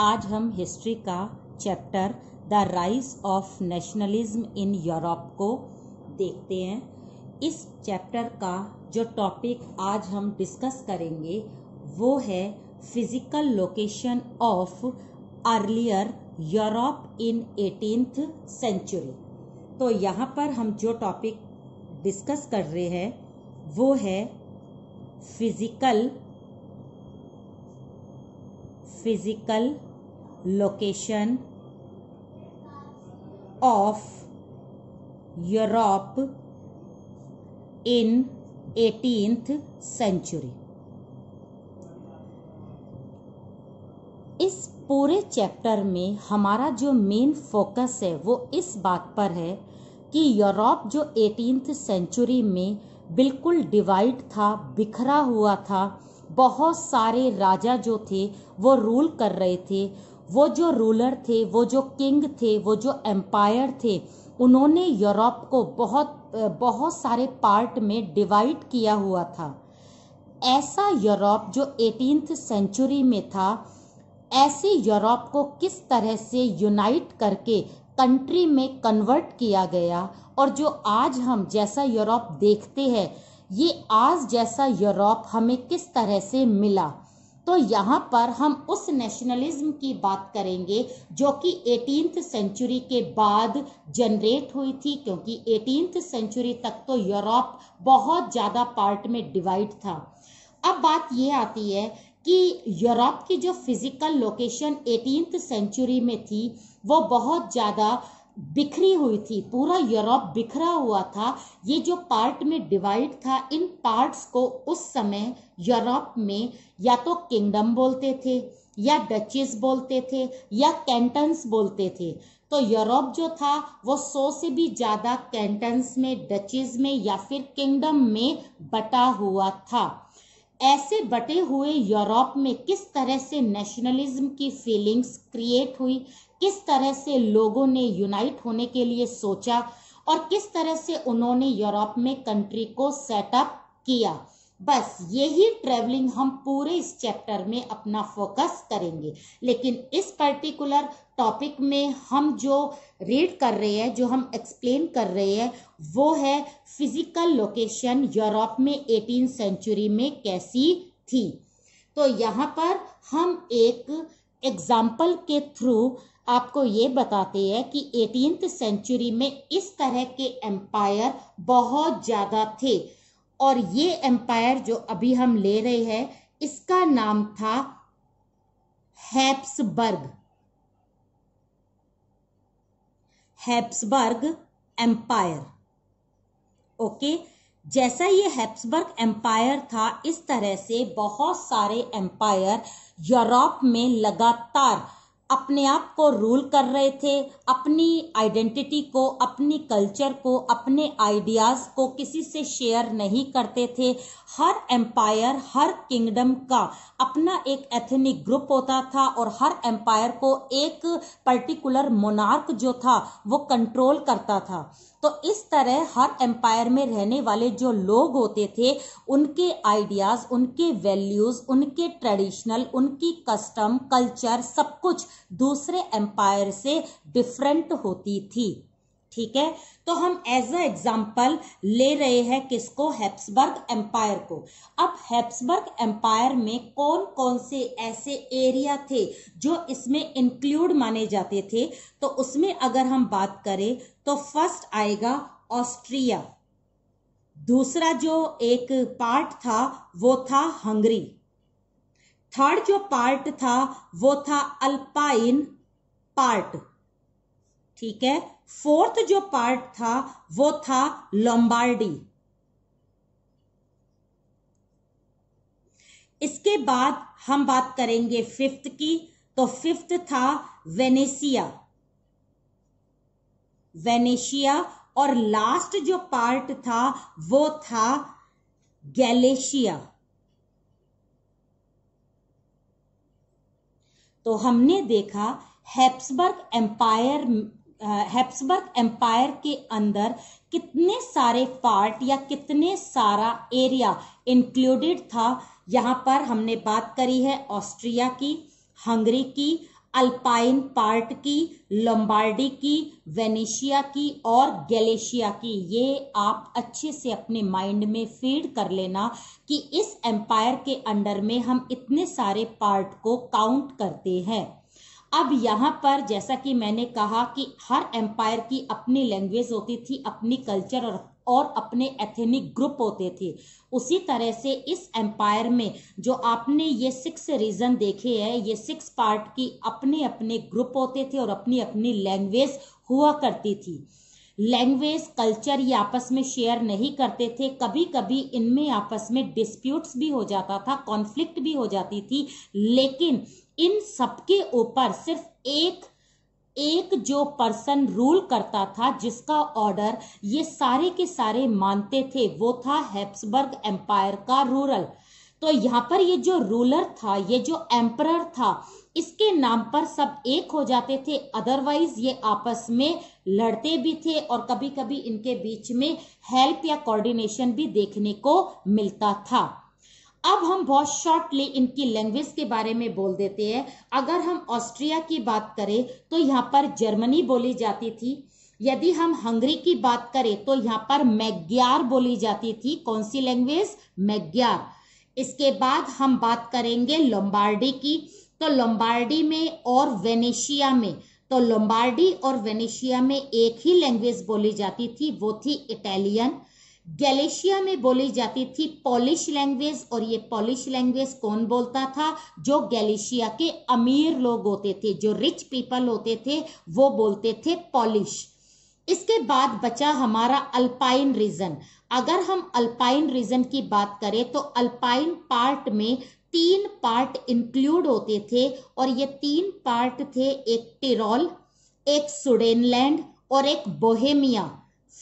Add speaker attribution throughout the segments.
Speaker 1: आज हम हिस्ट्री का chapter the rise of nationalism in Europe को देखते हैं इस चैप्टर का जो टॉपिक आज हम डिस्कस करेंगे वो है physical location of earlier Europe in eighteenth century तो यहाँ पर हम जो टॉपिक डिस्कस कर रहे हैं वो है physical physical location of Europe in 18th century इस पूरे चैप्टर में हमारा जो मेन फोकस है वो इस बात पर है कि यूरोप जो एटीनथ सेंचुरी में बिल्कुल डिवाइड था बिखरा हुआ था बहुत सारे राजा जो थे वो रूल कर रहे थे वो जो रूलर थे वो जो किंग थे वो जो एम्पायर थे उन्होंने यूरोप को बहुत बहुत सारे पार्ट में डिवाइड किया हुआ था ऐसा यूरोप जो एटीनथ सेंचुरी में था ऐसे यूरोप को किस तरह से यूनाइट करके कंट्री में कन्वर्ट किया गया और जो आज हम जैसा यूरोप देखते हैं ये आज जैसा यूरोप हमें किस तरह से मिला तो यहाँ पर हम उस नेशनलिज्म की बात करेंगे जो कि एटीनथ सेंचुरी के बाद जनरेट हुई थी क्योंकि एटीनथ सेंचुरी तक तो यूरोप बहुत ज़्यादा पार्ट में डिवाइड था अब बात ये आती है कि यूरोप की जो फिजिकल लोकेशन एटीनथ सेंचुरी में थी वो बहुत ज़्यादा बिखरी हुई थी पूरा यूरोप बिखरा हुआ था ये जो पार्ट में डिवाइड था इन पार्ट्स को उस समय यूरोप में या तो किंगडम बोलते थे या डचेस बोलते थे या कैंटन्स बोलते थे तो यूरोप जो था वो सौ से भी ज़्यादा कैंटन्स में डचेस में या फिर किंगडम में बटा हुआ था ऐसे बटे हुए यूरोप में किस तरह से नेशनलिज्म की फीलिंग्स क्रिएट हुई किस तरह से लोगों ने यूनाइट होने के लिए सोचा और किस तरह से उन्होंने यूरोप में कंट्री को सेटअप किया बस यही ट्रेवलिंग हम पूरे इस चैप्टर में अपना फोकस करेंगे लेकिन इस पर्टिकुलर टॉपिक में हम जो रीड कर रहे हैं जो हम एक्सप्लेन कर रहे हैं वो है फिजिकल लोकेशन यूरोप में एटीन सेंचुरी में कैसी थी तो यहाँ पर हम एक एग्जाम्पल के थ्रू आपको ये बताते हैं कि एटीन सेंचुरी में इस तरह के एम्पायर बहुत ज़्यादा थे और ये एम्पायर जो अभी हम ले रहे हैं इसका नाम था Habsburg Habsburg empire okay okay? जैसा ये हेप्सबर्ग एम्पायर था इस तरह से बहुत सारे एम्पायर यूरोप में लगातार अपने आप को रूल कर रहे थे अपनी आइडेंटिटी को अपनी कल्चर को अपने आइडियाज़ को किसी से शेयर नहीं करते थे हर एम्पायर हर किंगडम का अपना एक एथनिक ग्रुप होता था और हर एम्पायर को एक पर्टिकुलर मोनार्क जो था वो कंट्रोल करता था तो इस तरह हर एम्पायर में रहने वाले जो लोग होते थे उनके आइडियाज उनके वैल्यूज उनके ट्रेडिशनल उनकी कस्टम कल्चर सब कुछ दूसरे एम्पायर से डिफरेंट होती थी ठीक है तो हम एज अ एग्जाम्पल ले रहे हैं किसको हैप्सबर्ग एम्पायर को अब हैप्सबर्ग एम्पायर में कौन कौन से ऐसे एरिया थे जो इसमें इंक्लूड माने जाते थे तो उसमें अगर हम बात करें तो फर्स्ट आएगा ऑस्ट्रिया दूसरा जो एक पार्ट था वो था हंगरी थर्ड जो पार्ट था वो था अल्पाइन पार्ट ठीक है फोर्थ जो पार्ट था वो था लोम्बार्डी इसके बाद हम बात करेंगे फिफ्थ की तो फिफ्थ था वेनेसिया वेनेशिया और लास्ट जो पार्ट था वो था गैलेशिया तो हमने देखा हैप्सबर्ग एम्पायर हेप्सबर्ग एम्पायर के अंदर कितने सारे पार्ट या कितने सारा एरिया इंक्लूडेड था यहाँ पर हमने बात करी है ऑस्ट्रिया की हंगरी की अल्पाइन पार्ट की लम्बार्डी की वेनेशिया की और गैलेशिया की ये आप अच्छे से अपने माइंड में फीड कर लेना कि इस एम्पायर के अंडर में हम इतने सारे पार्ट को काउंट करते हैं अब यहाँ पर जैसा कि मैंने कहा कि हर एम्पायर की अपनी लैंग्वेज होती थी अपनी कल्चर और और अपने एथेनिक ग्रुप होते थे उसी तरह से इस एम्पायर में जो आपने ये सिक्स रीजन देखे हैं ये सिक्स पार्ट की अपने अपने ग्रुप होते थे और अपनी अपनी लैंग्वेज हुआ करती थी लैंग्वेज कल्चर ये आपस में शेयर नहीं करते थे कभी कभी इनमें आपस में डिस्प्यूट्स भी हो जाता था कॉन्फ्लिक्ट भी हो जाती थी लेकिन इन सबके ऊपर सिर्फ एक एक जो पर्सन रूल करता था जिसका ऑर्डर ये सारे के सारे मानते थे वो था हेप्सबर्ग एम्पायर का रूरल तो यहाँ पर ये जो रूलर था ये जो एम्परर था इसके नाम पर सब एक हो जाते थे अदरवाइज ये आपस में लड़ते भी थे और कभी कभी इनके बीच में हेल्प या कोऑर्डिनेशन भी देखने को मिलता था अब हम बहुत शॉर्टली इनकी लैंग्वेज के बारे में बोल देते हैं अगर हम ऑस्ट्रिया की बात करें तो यहाँ पर जर्मनी बोली जाती थी यदि हम हंगरी की बात करें तो यहाँ पर मैग्यार बोली जाती थी कौन सी लैंग्वेज मैग्यार इसके बाद हम बात करेंगे लोम्बार्डी की तो लोम्बार्डी में और वेनेशिया में तो लोम्बार्डी और वेनेशिया में एक ही लैंग्वेज बोली जाती थी वो थी इटालियन गैलेशिया में बोली जाती थी पॉलिश लैंग्वेज और ये पॉलिश लैंग्वेज कौन बोलता था जो गैलेशिया के अमीर लोग होते थे जो रिच पीपल होते थे वो बोलते थे पॉलिश इसके बाद बचा हमारा अल्पाइन रीजन अगर हम अल्पाइन रीजन की बात करें तो अल्पाइन पार्ट में तीन पार्ट इंक्लूड होते थे और ये तीन पार्ट थे एक टिरोल एक सुडेनलैंड और एक बोहेमिया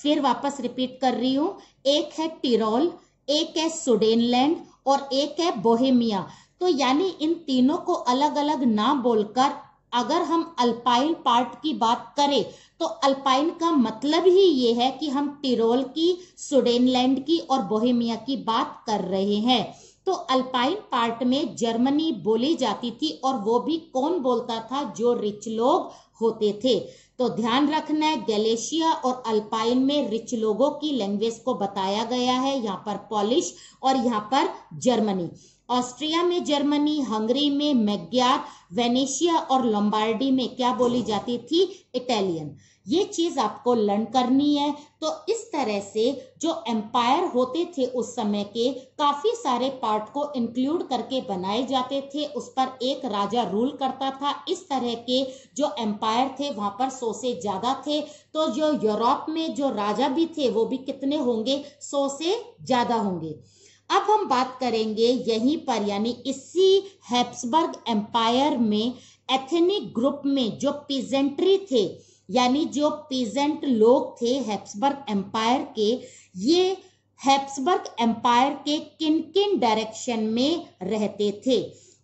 Speaker 1: फिर वापस रिपीट कर रही हूं एक है टिरोल एक है सुडेनलैंड और एक है बोहेमिया तो यानी इन तीनों को अलग अलग ना बोलकर अगर हम अल्पाइन पार्ट की बात करें तो अल्पाइन का मतलब ही ये है कि हम टिरोल की सुडेनलैंड की और बोहेमिया की बात कर रहे हैं तो अल्पाइन पार्ट में जर्मनी बोली जाती थी और वो भी कौन बोलता था जो रिच लोग होते थे तो ध्यान रखना है गैलेशिया और अल्पाइन में रिच लोगों की लैंग्वेज को बताया गया है यहाँ पर पॉलिश और यहाँ पर जर्मनी ऑस्ट्रिया में जर्मनी हंगरी में मैग्यार वेनेशिया और लंबार्डी में क्या बोली जाती थी इटालियन ये चीज आपको लर्न करनी है तो इस तरह से जो एम्पायर होते थे उस समय के काफी सारे पार्ट को इंक्लूड करके बनाए जाते थे उस पर एक राजा रूल करता था इस तरह के जो एम्पायर थे वहां पर सौ से ज्यादा थे तो जो यूरोप में जो राजा भी थे वो भी कितने होंगे सौ से ज्यादा होंगे अब हम बात करेंगे यहीं पर यानी इसी हेप्सबर्ग एम्पायर में एथेनिक ग्रुप में जो पिजेंट्री थे यानी जो पीजेंट लोग थे हेप्सबर्ग एम्पायर के ये हेप्सबर्ग एम्पायर के किन किन डायरेक्शन में रहते थे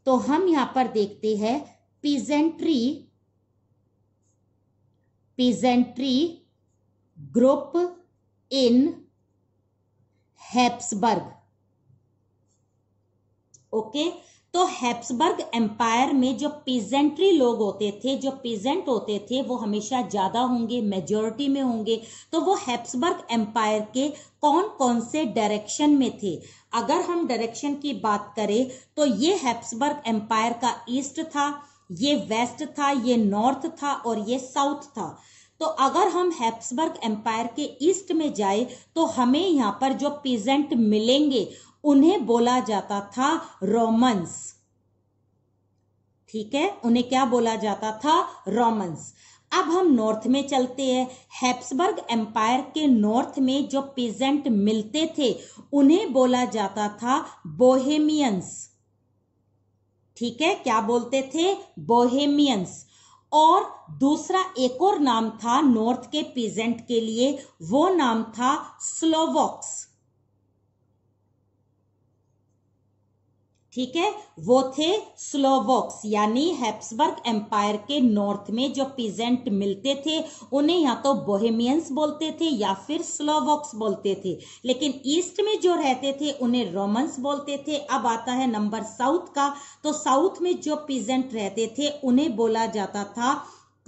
Speaker 1: तो हम यहां पर देखते हैं peasantry peasantry group in Habsburg okay okay? तो हैप्सबर्ग एम्पायर में जो पीजेंट्री लोग होते थे जो पीजेंट होते थे वो हमेशा ज़्यादा होंगे मेजोरिटी में होंगे तो वो हैप्सबर्ग एम्पायर के कौन कौन से डायरेक्शन में थे अगर हम डायरेक्शन की बात करें तो ये हैप्सबर्ग एम्पायर का ईस्ट था ये वेस्ट था ये नॉर्थ था और ये साउथ था तो अगर हम हैप्सबर्ग एम्पायर के ईस्ट में जाए तो हमें यहाँ पर जो पीजेंट मिलेंगे उन्हें बोला जाता था रोमन्स ठीक है उन्हें क्या बोला जाता था रोमन्स अब हम नॉर्थ में चलते हैं हैप्सबर्ग एम्पायर के नॉर्थ में जो पीजेंट मिलते थे उन्हें बोला जाता था बोहेमियंस ठीक है क्या बोलते थे बोहेमियंस और दूसरा एक और नाम था नॉर्थ के पीजेंट के लिए वो नाम था स्लोवॉक्स ठीक है वो थे स्लोवोक्स यानी हेप्सबर्ग एम्पायर के नॉर्थ में जो पीजेंट मिलते थे उन्हें या तो बोहेमियंस बोलते थे या फिर स्लोवोक्स बोलते थे लेकिन ईस्ट में जो रहते थे उन्हें रोमन्स बोलते थे अब आता है नंबर साउथ का तो साउथ में जो पीजेंट रहते थे उन्हें बोला जाता था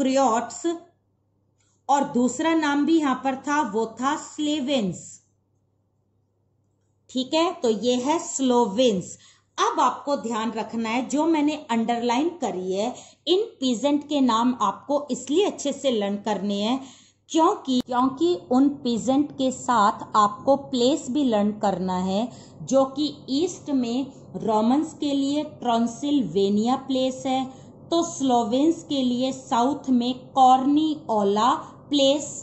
Speaker 1: क्रियोट्स और दूसरा नाम भी यहां पर था वो था स्लेवेंस ठीक है तो ये है स्लोवेंस अब आपको ध्यान रखना है जो मैंने अंडरलाइन करी है इन पीजेंट के नाम आपको इसलिए अच्छे से लर्न करने हैं क्योंकि क्योंकि उन पीजेंट के साथ आपको प्लेस भी लर्न करना है जो कि ईस्ट में रोमन्स के लिए ट्रांसिल्वेनिया प्लेस है तो स्लोवेंस के लिए साउथ में कॉर्नी ओला प्लेस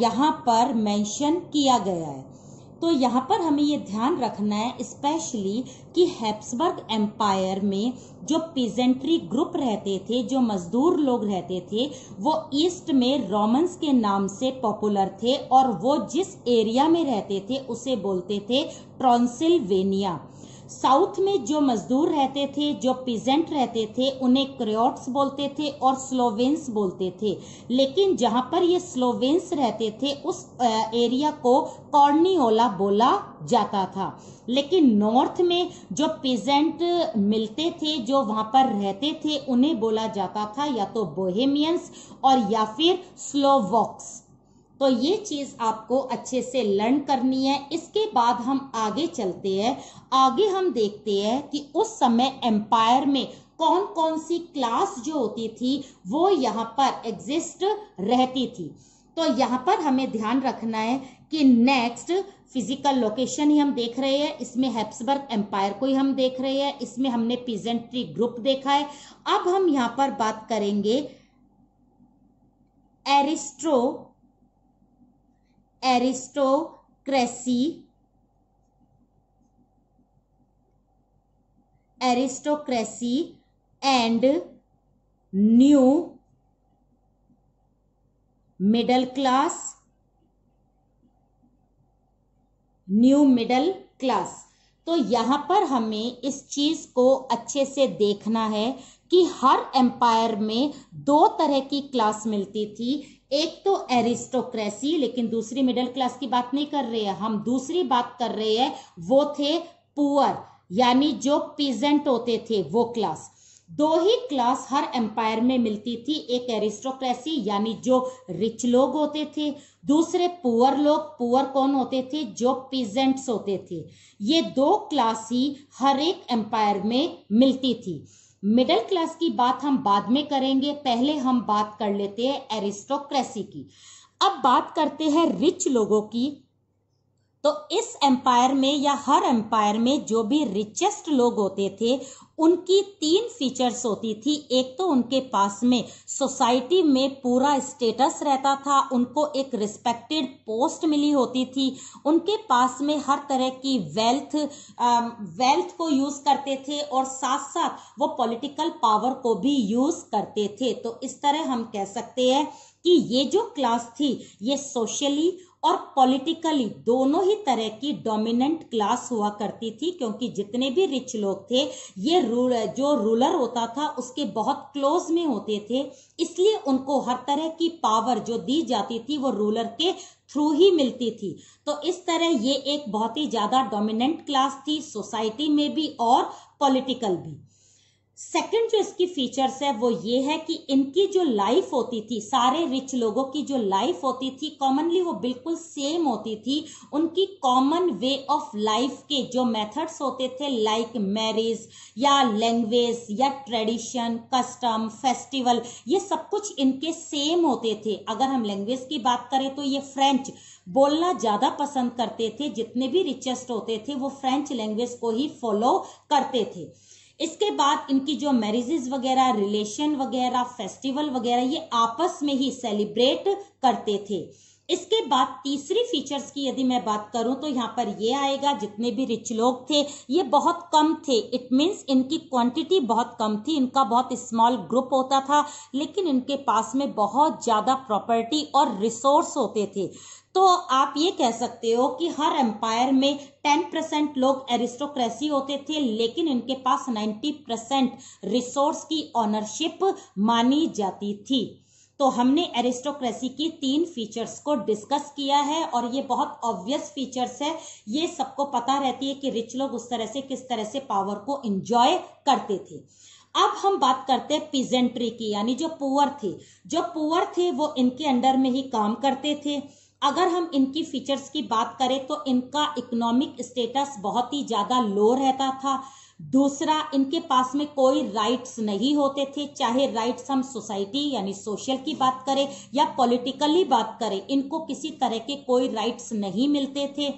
Speaker 1: यहाँ पर मेंशन किया गया है तो यहाँ पर हमें ये ध्यान रखना है स्पेशली कि हेप्सबर्ग एम्पायर में जो पीजेंट्री ग्रुप रहते थे जो मजदूर लोग रहते थे वो ईस्ट में रोमन्स के नाम से पॉपुलर थे और वो जिस एरिया में रहते थे उसे बोलते थे ट्रांसिल्वेनिया साउथ में जो मजदूर रहते थे जो पीजेंट रहते थे उन्हें क्रियोट्स बोलते थे और स्लोवेंस बोलते थे लेकिन जहां पर ये स्लोवेंस रहते थे उस एरिया को कॉर्नियोला बोला जाता था लेकिन नॉर्थ में जो पीजेंट मिलते थे जो वहां पर रहते थे उन्हें बोला जाता था या तो बोहेमियंस और या फिर स्लोवॉक्स तो ये चीज़ आपको अच्छे से लर्न करनी है इसके बाद हम आगे चलते हैं आगे हम देखते हैं कि उस समय एम्पायर में कौन कौन सी क्लास जो होती थी वो यहाँ पर एग्जिस्ट रहती थी तो यहाँ पर हमें ध्यान रखना है कि नेक्स्ट फिजिकल लोकेशन ही हम देख रहे हैं इसमें हेप्सबर्ग एम्पायर को ही हम देख रहे हैं इसमें हमने पीजेंट्री ग्रुप देखा है अब हम यहाँ पर बात करेंगे aristo aristocracy aristocracy and new middle class new middle class तो यहां पर हमें इस चीज़ को अच्छे से देखना है कि हर एम्पायर में दो तरह की क्लास मिलती थी एक तो एरिस्टोक्रेसी लेकिन दूसरी मिडिल क्लास की बात नहीं कर रहे हैं हम दूसरी बात कर रहे हैं वो थे पुअर यानी जो पीजेंट होते थे वो क्लास दो ही क्लास हर एम्पायर में मिलती थी एक एरिस्टोक्रेसी यानी जो रिच लोग होते थे दूसरे पुअर लोग पुअर कौन होते थे जो पीजेंट्स होते थे ये दो क्लास ही हर एक एम्पायर में मिलती थी मिडिल क्लास की बात हम बाद में करेंगे पहले हम बात कर लेते हैं एरिस्टोक्रेसी की अब बात करते हैं रिच लोगों की तो इस एम्पायर में या हर एम्पायर में जो भी रिचेस्ट लोग होते थे उनकी तीन फीचर्स होती थी एक तो उनके पास में सोसाइटी में पूरा स्टेटस रहता था उनको एक रिस्पेक्टेड पोस्ट मिली होती थी उनके पास में हर तरह की वेल्थ वेल्थ को यूज करते थे और साथ साथ वो पॉलिटिकल पावर को भी यूज करते थे तो इस तरह हम कह सकते हैं कि ये जो क्लास थी ये सोशली और पॉलिटिकली दोनों ही तरह की डोमिनेंट क्लास हुआ करती थी क्योंकि जितने भी रिच लोग थे ये रूल जो रूलर होता था उसके बहुत क्लोज में होते थे इसलिए उनको हर तरह की पावर जो दी जाती थी वो रूलर के थ्रू ही मिलती थी तो इस तरह ये एक बहुत ही ज्यादा डोमिनेंट क्लास थी सोसाइटी में भी और पॉलिटिकल भी सेकंड जो इसकी फीचर्स है वो ये है कि इनकी जो लाइफ होती थी सारे रिच लोगों की जो लाइफ होती थी कॉमनली वो बिल्कुल सेम होती थी उनकी कॉमन वे ऑफ लाइफ के जो मेथड्स होते थे लाइक मैरिज या लैंग्वेज या ट्रेडिशन कस्टम फेस्टिवल ये सब कुछ इनके सेम होते थे अगर हम लैंग्वेज की बात करें तो ये फ्रेंच बोलना ज़्यादा पसंद करते थे जितने भी रिचेस्ट होते थे वो फ्रेंच लैंग्वेज को ही फॉलो करते थे इसके बाद इनकी जो मैरिजेस वगैरह रिलेशन वगैरह फेस्टिवल वगैरह ये आपस में ही सेलिब्रेट करते थे इसके बाद तीसरी फीचर्स की यदि मैं बात करूं तो यहाँ पर ये आएगा जितने भी रिच लोग थे ये बहुत कम थे इट मीन्स इनकी क्वांटिटी बहुत कम थी इनका बहुत स्मॉल ग्रुप होता था लेकिन इनके पास में बहुत ज़्यादा प्रॉपर्टी और रिसोर्स होते थे तो आप ये कह सकते हो कि हर एम्पायर में टेन परसेंट लोग एरिस्टोक्रेसी होते थे लेकिन इनके पास नाइन्टी परसेंट रिसोर्स की ऑनरशिप मानी जाती थी तो हमने एरिस्टोक्रेसी की तीन फीचर्स को डिस्कस किया है और ये बहुत ऑब्वियस फीचर्स है ये सबको पता रहती है कि रिच लोग उस तरह से किस तरह से पावर को इंजॉय करते थे अब हम बात करते हैं पिजेंट्री की यानी जो पुअर थे जो पुअर थे वो इनके अंडर में ही काम करते थे अगर हम इनकी फीचर्स की बात करें तो इनका इकोनॉमिक स्टेटस बहुत ही ज़्यादा लो रहता था दूसरा इनके पास में कोई राइट्स नहीं होते थे चाहे राइट्स हम सोसाइटी यानी सोशल की बात करें या पॉलिटिकली बात करें इनको किसी तरह के कोई राइट्स नहीं मिलते थे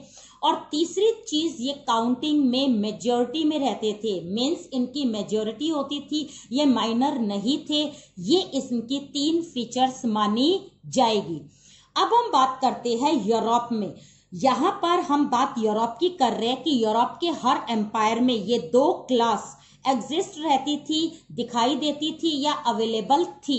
Speaker 1: और तीसरी चीज ये काउंटिंग में मेजोरिटी में रहते थे मीन्स इनकी मेजोरिटी होती थी ये माइनर नहीं थे ये इनकी तीन फीचर्स मानी जाएगी अब हम बात करते हैं यूरोप में यहाँ पर हम बात यूरोप की कर रहे हैं कि यूरोप के हर एम्पायर में ये दो क्लास एग्जिस्ट रहती थी दिखाई देती थी या अवेलेबल थी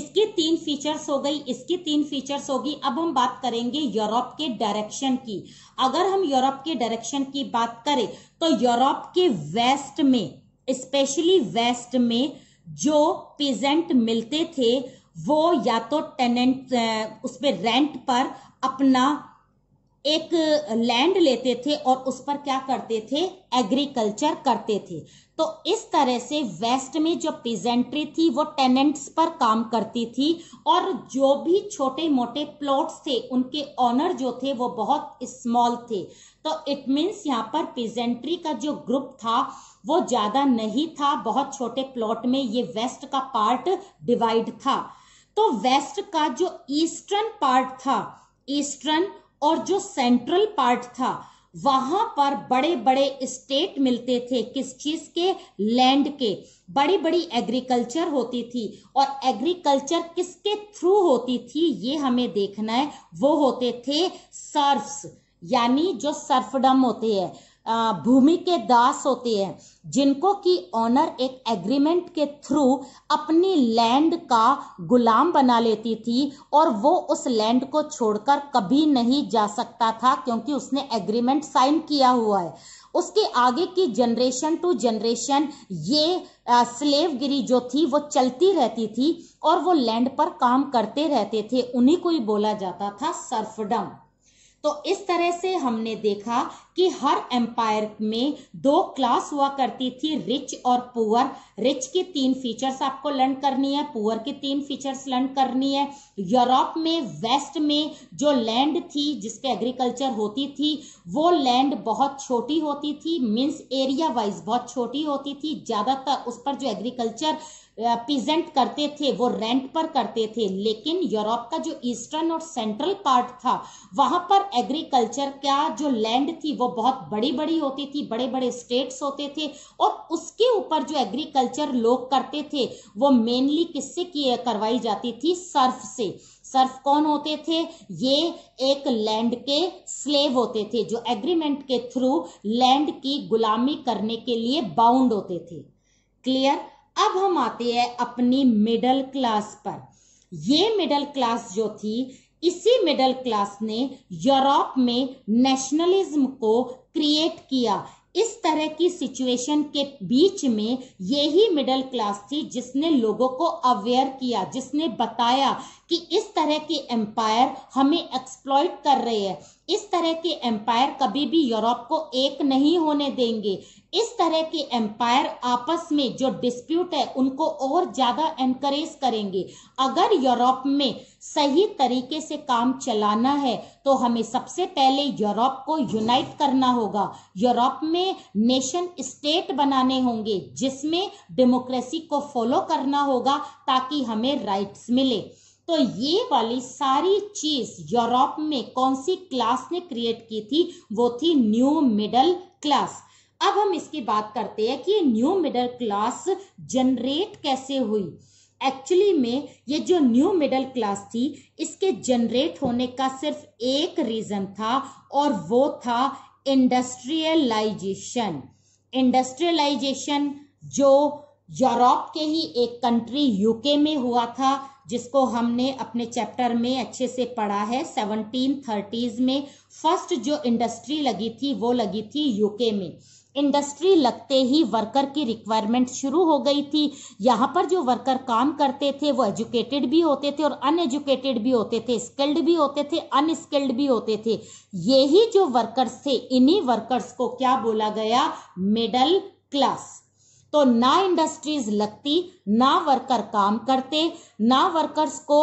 Speaker 1: इसकी तीन फीचर्स हो गई इसकी तीन फीचर्स होगी अब हम बात करेंगे यूरोप के डायरेक्शन की अगर हम यूरोप के डायरेक्शन की बात करें तो यूरोप के वेस्ट में स्पेशली वेस्ट में जो पेजेंट मिलते थे वो या तो टेनेंट उस पर रेंट पर अपना एक लैंड लेते थे और उस पर क्या करते थे एग्रीकल्चर करते थे तो इस तरह से वेस्ट में जो पिजेंट्री थी वो टेनेंट्स पर काम करती थी और जो भी छोटे मोटे प्लॉट्स थे उनके ऑनर जो थे वो बहुत स्मॉल थे तो इट मीन्स यहाँ पर पिजेंट्री का जो ग्रुप था वो ज़्यादा नहीं था बहुत छोटे प्लॉट में ये वेस्ट का पार्ट डिवाइड था तो वेस्ट का जो ईस्टर्न पार्ट था ईस्टर्न और जो सेंट्रल पार्ट था वहां पर बड़े बड़े स्टेट मिलते थे किस चीज के लैंड के बड़ी बड़ी एग्रीकल्चर होती थी और एग्रीकल्चर किसके थ्रू होती थी ये हमें देखना है वो होते थे सर्फ्स यानी जो सर्फडम होते हैं भूमि के दास होते हैं जिनको कि ओनर एक एग्रीमेंट के थ्रू अपनी लैंड का गुलाम बना लेती थी और वो उस लैंड को छोड़कर कभी नहीं जा सकता था क्योंकि उसने एग्रीमेंट साइन किया हुआ है उसके आगे की जनरेशन टू जनरेशन ये स्लेवगिरी जो थी वो चलती रहती थी और वो लैंड पर काम करते रहते थे उन्हीं को ही बोला जाता था सर्फडम तो इस तरह से हमने देखा कि हर एम्पायर में दो क्लास हुआ करती थी रिच और पुअर रिच की तीन फीचर्स आपको लर्न करनी है पुअर की तीन फीचर्स लर्न करनी है यूरोप में वेस्ट में जो लैंड थी जिसके एग्रीकल्चर होती थी वो लैंड बहुत छोटी होती थी मीन्स एरिया वाइज बहुत छोटी होती थी ज़्यादातर उस पर जो एग्रीकल्चर प्रेजेंट करते थे वो रेंट पर करते थे लेकिन यूरोप का जो ईस्टर्न और सेंट्रल पार्ट था वहां पर एग्रीकल्चर का जो लैंड थी वो बहुत बड़ी बड़ी होती थी बड़े बड़े स्टेट्स होते थे और उसके ऊपर जो एग्रीकल्चर लोग करते थे वो मेनली किससे करवाई जाती थी सर्फ से सर्फ कौन होते थे ये एक लैंड के स्लेव होते थे जो एग्रीमेंट के थ्रू लैंड की गुलामी करने के लिए बाउंड होते थे क्लियर अब हम आते हैं अपनी मिडल क्लास पर ये मिडल क्लास जो थी इसी मिडिल क्लास ने यूरोप में नेशनलिज्म को क्रिएट किया इस तरह की सिचुएशन के बीच में यही मिडिल क्लास थी जिसने लोगों को अवेयर किया जिसने बताया कि इस तरह के एम्पायर हमें एक्सप्लॉइट कर रहे हैं इस तरह के एम्पायर कभी भी यूरोप को एक नहीं होने देंगे इस तरह के एम्पायर आपस में जो डिस्प्यूट है उनको और ज़्यादा एनकरेज करेंगे अगर यूरोप में सही तरीके से काम चलाना है तो हमें सबसे पहले यूरोप को यूनाइट करना होगा यूरोप में नेशन स्टेट बनाने होंगे जिसमें डेमोक्रेसी को फॉलो करना होगा ताकि हमें राइट्स मिले तो ये वाली सारी चीज यूरोप में कौन सी क्लास ने क्रिएट की थी वो थी न्यू मिडल क्लास अब हम इसकी बात करते हैं कि न्यू मिडल क्लास जनरेट कैसे हुई एक्चुअली में ये जो न्यू मिडल क्लास थी इसके जनरेट होने का सिर्फ एक रीज़न था और वो था इंडस्ट्रियलाइजेशन इंडस्ट्रियलाइजेशन जो यूरोप के ही एक कंट्री यूके में हुआ था जिसको हमने अपने चैप्टर में अच्छे से पढ़ा है सेवनटीन थर्टीज में फर्स्ट जो इंडस्ट्री लगी थी वो लगी थी यूके में इंडस्ट्री लगते ही वर्कर की रिक्वायरमेंट शुरू हो गई थी यहाँ पर जो वर्कर काम करते थे वो एजुकेटेड भी होते थे और अनएजुकेटेड भी होते थे स्किल्ड भी होते थे अनस्किल्ड भी होते थे यही जो वर्कर्स थे इन्हीं वर्कर्स को क्या बोला गया मिडल क्लास तो ना इंडस्ट्रीज लगती ना वर्कर काम करते ना वर्कर्स को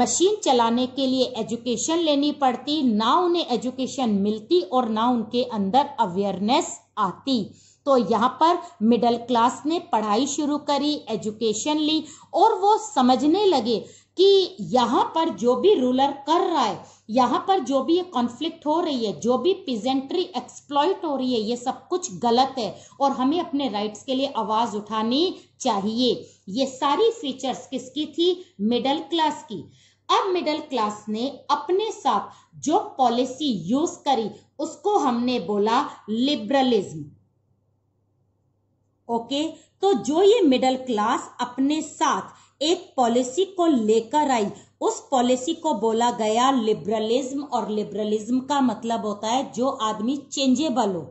Speaker 1: मशीन चलाने के लिए एजुकेशन लेनी पड़ती ना उन्हें एजुकेशन मिलती और ना उनके अंदर अवेयरनेस आती तो यहाँ पर मिडिल क्लास ने पढ़ाई शुरू करी एजुकेशन ली और वो समझने लगे कि यहाँ पर जो भी रूलर कर रहा है यहाँ पर जो भी ये कॉन्फ्लिक्ट हो रही है जो भी पिजेंट्री एक्सप्लॉयट हो रही है ये सब कुछ गलत है और हमें अपने राइट्स के लिए आवाज उठानी चाहिए ये सारी फीचर्स किसकी थी मिडिल क्लास की अब मिडिल क्लास ने अपने साथ जो पॉलिसी यूज करी उसको हमने बोला लिबरलिज्म ओके तो जो ये मिडिल क्लास अपने साथ एक पॉलिसी को लेकर आई उस पॉलिसी को बोला गया लिबरलिज्म और लिबरलिज्म का मतलब होता है जो आदमी चेंजेबल हो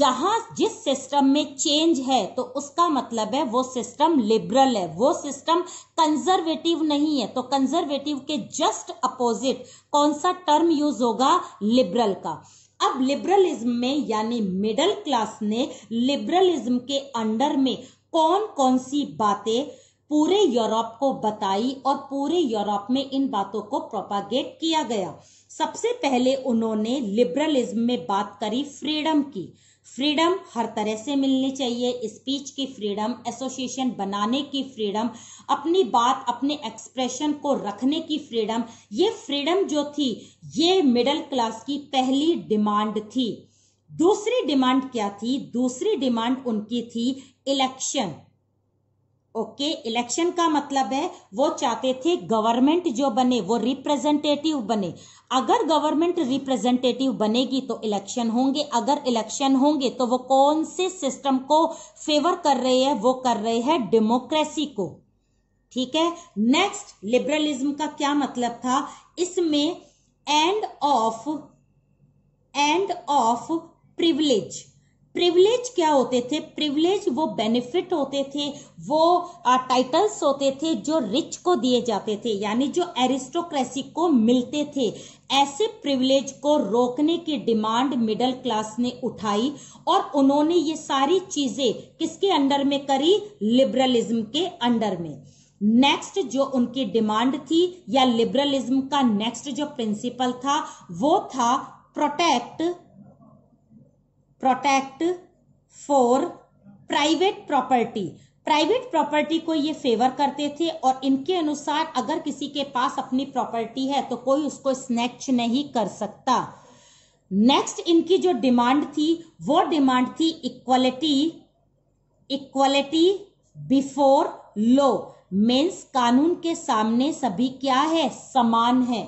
Speaker 1: जहां जिस सिस्टम में चेंज है तो उसका मतलब है वो सिस्टम लिबरल है वो सिस्टम कंजर्वेटिव नहीं है तो कंजर्वेटिव के जस्ट अपोजिट कौन सा टर्म यूज होगा लिबरल का अब लिबरलिज्म में यानी मिडिल क्लास ने लिबरलिज्म के अंडर में कौन कौन सी बातें पूरे यूरोप को बताई और पूरे यूरोप में इन बातों को प्रोपागेट किया गया सबसे पहले उन्होंने लिबरलिज्म में बात करी फ्रीडम की फ्रीडम हर तरह से मिलनी चाहिए स्पीच की फ्रीडम एसोसिएशन बनाने की फ्रीडम अपनी बात अपने एक्सप्रेशन को रखने की फ्रीडम ये फ्रीडम जो थी ये मिडिल क्लास की पहली डिमांड थी दूसरी डिमांड क्या थी दूसरी डिमांड उनकी थी इलेक्शन ओके okay, इलेक्शन का मतलब है वो चाहते थे गवर्नमेंट जो बने वो रिप्रेजेंटेटिव बने अगर गवर्नमेंट रिप्रेजेंटेटिव बनेगी तो इलेक्शन होंगे अगर इलेक्शन होंगे तो वो कौन से सिस्टम को फेवर कर रहे हैं वो कर रहे हैं डेमोक्रेसी को ठीक है नेक्स्ट लिबरलिज्म का क्या मतलब था इसमें end of end of privilege privilege क्या होते थे प्रिविलेज वो बेनिफिट होते थे वो टाइटल्स होते थे जो रिच को दिए जाते थे यानी जो एरिस्टोक्रेसी को मिलते थे ऐसे प्रिविलेज को रोकने की डिमांड मिडिल क्लास ने उठाई और उन्होंने ये सारी चीजें किसके अंडर में करी लिबरलिज्म के अंडर में नेक्स्ट जो उनकी डिमांड थी या लिबरलिज्म का नेक्स्ट जो प्रिंसिपल था वो था protect protect for private property private property को ये फेवर करते थे और इनके अनुसार अगर किसी के पास अपनी प्रॉपर्टी है तो कोई उसको स्नैच नहीं कर सकता नेक्स्ट इनकी जो डिमांड थी वो डिमांड थी equality equality before law means कानून के सामने सभी क्या है समान है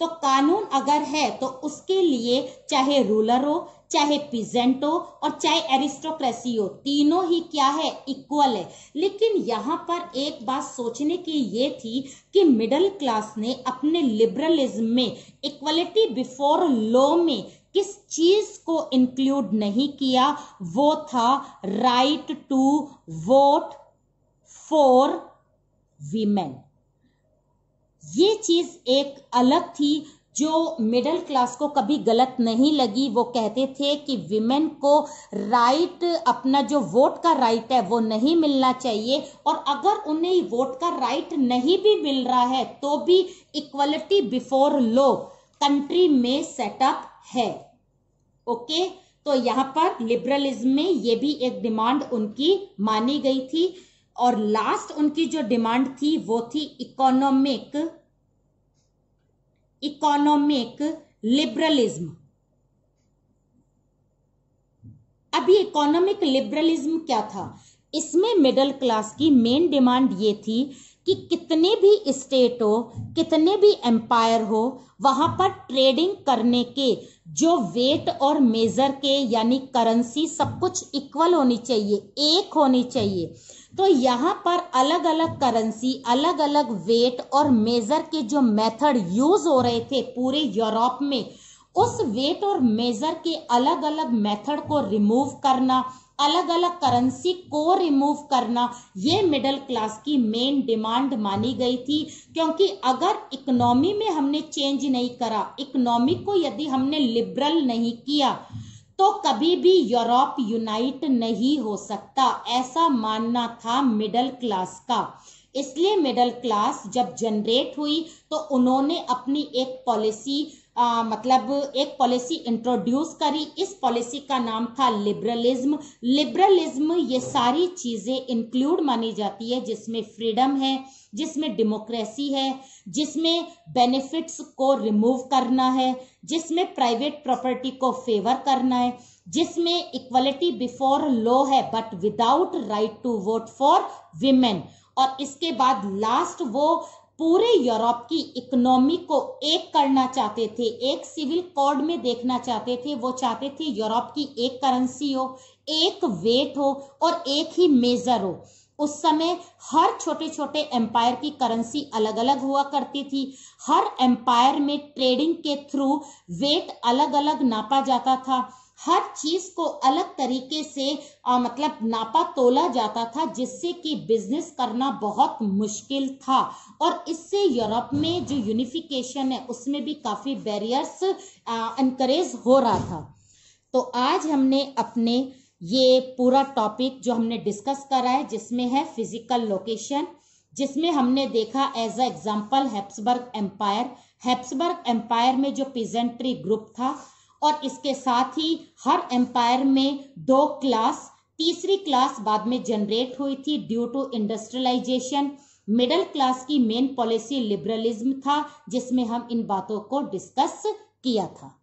Speaker 1: तो कानून अगर है तो उसके लिए चाहे रूलर हो चाहे पिजेंट हो और चाहे एरिस्टोक्रेसी हो तीनों ही क्या है इक्वल है लेकिन यहाँ पर एक बात सोचने की ये थी कि मिडिल क्लास ने अपने लिबरलिज्म में इक्वलिटी बिफोर लॉ में किस चीज को इंक्लूड नहीं किया वो था right to vote for women ये चीज एक अलग थी जो मिडिल क्लास को कभी गलत नहीं लगी वो कहते थे कि विमेन को राइट अपना जो वोट का राइट है वो नहीं मिलना चाहिए और अगर उन्हें वोट का राइट नहीं भी मिल रहा है तो भी इक्वलिटी बिफोर लॉ कंट्री में सेटअप है ओके okay? तो यहाँ पर लिबरलिज्म में ये भी एक डिमांड उनकी मानी गई थी और लास्ट उनकी जो डिमांड थी वो थी इकोनॉमिक इकोनॉमिक लिबरलिज्म अभी इकोनॉमिक लिबरलिज्म क्या था इसमें मिडिल क्लास की मेन डिमांड ये थी कि कितने भी स्टेट हो कितने भी एम्पायर हो वहां पर ट्रेडिंग करने के जो वेट और मेजर के यानी करेंसी सब कुछ इक्वल होनी चाहिए एक होनी चाहिए तो यहाँ पर अलग अलग करेंसी अलग अलग वेट और मेजर के जो मेथड यूज हो रहे थे पूरे यूरोप में उस वेट और मेजर के अलग अलग मेथड को रिमूव करना अलग अलग करेंसी को रिमूव करना ये मिडिल क्लास की मेन डिमांड मानी गई थी क्योंकि अगर इकोनॉमी में हमने चेंज नहीं करा इकोनॉमी को यदि हमने लिबरल नहीं किया तो कभी भी यूरोप यूनाइट नहीं हो सकता ऐसा मानना था मिडिल क्लास का इसलिए मिडिल क्लास जब जनरेट हुई तो उन्होंने अपनी एक पॉलिसी आ, मतलब एक पॉलिसी इंट्रोड्यूस करी इस पॉलिसी का नाम था लिबरलिज्म लिबरलिज्म ये सारी चीज़ें इंक्लूड मानी जाती है जिसमें फ्रीडम है जिसमें डेमोक्रेसी है जिसमें बेनिफिट्स को रिमूव करना है जिसमें प्राइवेट प्रॉपर्टी को फेवर करना है जिसमें इक्वलिटी बिफोर लॉ है but without right to vote for women और इसके बाद लास्ट वो पूरे यूरोप की इकोनॉमी को एक करना चाहते थे एक सिविल कोड में देखना चाहते थे वो चाहते थे यूरोप की एक करेंसी हो एक वेट हो और एक ही मेजर हो उस समय हर छोटे छोटे एम्पायर की करेंसी अलग अलग हुआ करती थी हर एम्पायर में ट्रेडिंग के थ्रू वेट अलग अलग नापा जाता था हर चीज को अलग तरीके से आ, मतलब नापा तोला जाता था जिससे कि बिजनेस करना बहुत मुश्किल था और इससे यूरोप में जो यूनिफिकेशन है उसमें भी काफी बैरियर्स इनक्रेज हो रहा था तो आज हमने अपने ये पूरा टॉपिक जो हमने डिस्कस करा है जिसमें है फिजिकल लोकेशन जिसमें हमने देखा as a example Habsburg empire Habsburg empire में जो पिजेंट्री ग्रुप था और इसके साथ ही हर एम्पायर में दो क्लास तीसरी क्लास बाद में जनरेट हुई थी due to industrialization middle class की मेन पॉलिसी लिबरलिज्म था जिसमें हम इन बातों को डिस्कस किया था